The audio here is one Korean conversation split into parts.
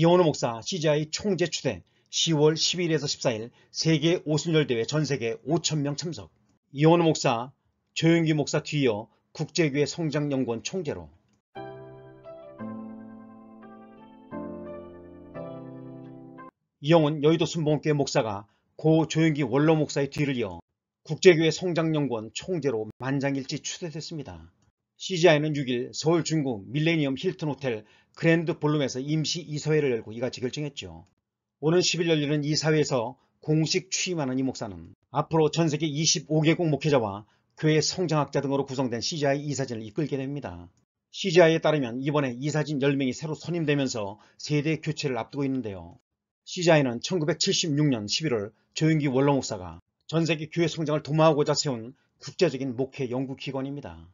이원호 목사 CGI 총재 추대 10월 12일에서 14일 세계 오순절 대회 전세계 5천명 참석 이원호 목사 조영기 목사 뒤이어 국제교회 성장연구원 총재로 이영은 여의도 순봉교회 목사가 고 조영기 원로 목사의 뒤를 이어 국제교회 성장연구원 총재로 만장일치 추대됐습니다. CGI는 6일 서울 중구 밀레니엄 힐튼 호텔 그랜드 볼룸에서 임시 이사회를 열고 이같이 결정했죠. 오는 10일 열리는 이사회에서 공식 취임하는 이 목사는 앞으로 전세계 25개국 목회자와 교회 성장학자 등으로 구성된 CGI 이사진을 이끌게 됩니다. CGI에 따르면 이번에 이사진 10명이 새로 선임되면서 세대 교체를 앞두고 있는데요. CGI는 1976년 11월 조윤기 원로 목사가 전세계 교회 성장을 도모하고자 세운 국제적인 목회 연구기관입니다.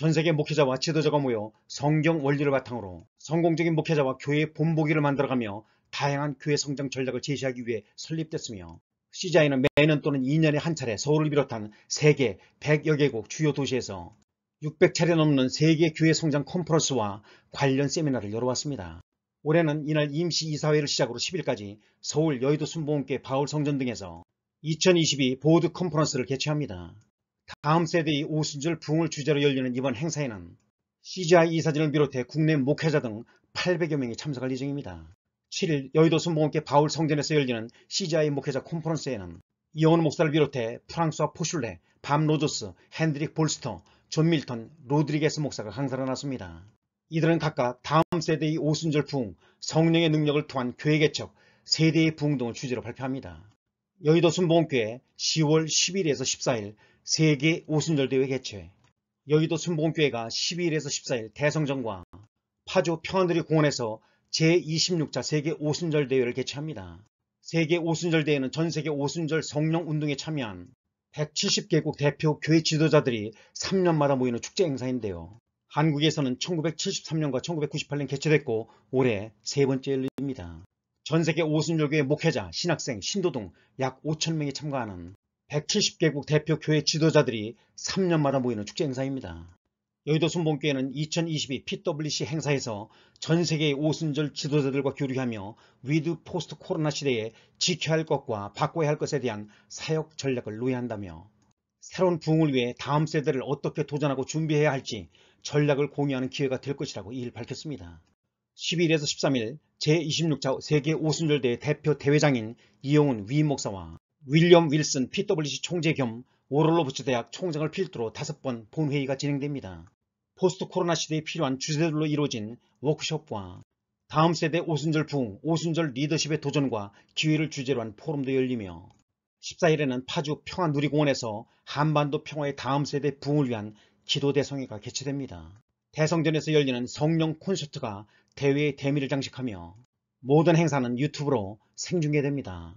전세계 목회자와 지도자가 모여 성경 원리를 바탕으로 성공적인 목회자와 교회의 본보기를 만들어가며 다양한 교회 성장 전략을 제시하기 위해 설립됐으며 CJ는 매년 또는 2년에 한 차례 서울을 비롯한 세계 100여 개국 주요 도시에서 600차례 넘는 세계 교회 성장 컨퍼런스와 관련 세미나를 열어왔습니다. 올해는 이날 임시이사회를 시작으로 10일까지 서울 여의도 순복음교회 바울성전 등에서 2022 보드 컨퍼런스를 개최합니다. 다음 세대의 오순절 부흥을 주제로 열리는 이번 행사에는 CGI 이사진을 비롯해 국내 목회자 등 800여 명이 참석할 예정입니다. 7일 여의도 순복음교 바울 성전에서 열리는 CGI 목회자 콘퍼런스에는 이영훈 목사를 비롯해 프랑스와 포슐레, 밤로저스 핸드릭 볼스터, 존 밀턴, 로드리게스 목사가 강사를 나섭니다 이들은 각각 다음 세대의 오순절 부흥, 성령의 능력을 통한 교회 개척, 세대의 부흥 등을 주제로 발표합니다. 여의도 순복음교회 10월 11일에서 14일 세계 오순절대회 개최 여의도 순복음교회가 12일에서 14일 대성전과 파주 평안도리 공원에서 제26차 세계 오순절대회를 개최합니다. 세계 오순절대회는 전세계 오순절 성령운동에 참여한 170개국 대표 교회 지도자들이 3년마다 모이는 축제 행사인데요. 한국에서는 1973년과 1998년 개최됐고 올해 세 번째 열립니다. 전세계 오순절교회 목회자, 신학생, 신도 등 약 5천명이 참가하는 170개국 대표 교회 지도자들이 3년마다 모이는 축제 행사입니다. 여의도 순봉교회는 2022 PWC 행사에서 전 세계의 오순절 지도자들과 교류하며 위드 포스트 코로나 시대에 지켜야 할 것과 바꿔야 할 것에 대한 사역 전략을 논의한다며 새로운 부흥을 위해 다음 세대를 어떻게 도전하고 준비해야 할지 전략을 공유하는 기회가 될 것이라고 이를 밝혔습니다. 12일에서 13일 제26차 세계 오순절대회 대표 대회장인 이용훈 위목사와 윌리엄 윌슨 PWC 총재 겸 오롤로부츠 대학 총장을 필두로 다섯 번 본회의가 진행됩니다. 포스트 코로나 시대에 필요한 주제들로 이루어진 워크숍과 다음 세대 오순절 부흥, 오순절 리더십의 도전과 기회를 주제로 한 포럼도 열리며 14일에는 파주 평화누리공원에서 한반도 평화의 다음 세대 부흥을 위한 기도 대성회가 개최됩니다. 대성전에서 열리는 성령 콘서트가 대회의 대미를 장식하며 모든 행사는 유튜브로 생중계됩니다.